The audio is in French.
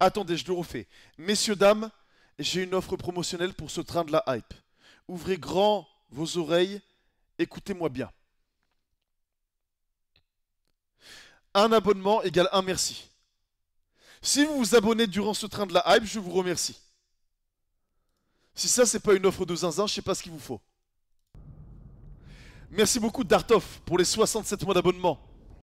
Attendez, je le refais. Messieurs, dames, j'ai une offre promotionnelle pour ce train de la hype. Ouvrez grand vos oreilles, écoutez-moi bien. Un abonnement égale un merci. Si vous vous abonnez durant ce train de la hype, je vous remercie. Si ça, c'est pas une offre de zinzin, je sais pas ce qu'il vous faut. Merci beaucoup, Dartoff, pour les 67 mois d'abonnement.